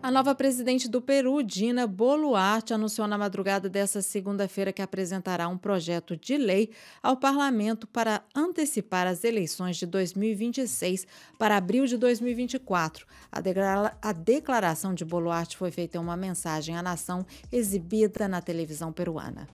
A nova presidente do Peru, Dina Boluarte, anunciou na madrugada desta segunda-feira que apresentará um projeto de lei ao parlamento para antecipar as eleições de 2026 para abril de 2024. A declaração de Boluarte foi feita em uma mensagem à nação exibida na televisão peruana.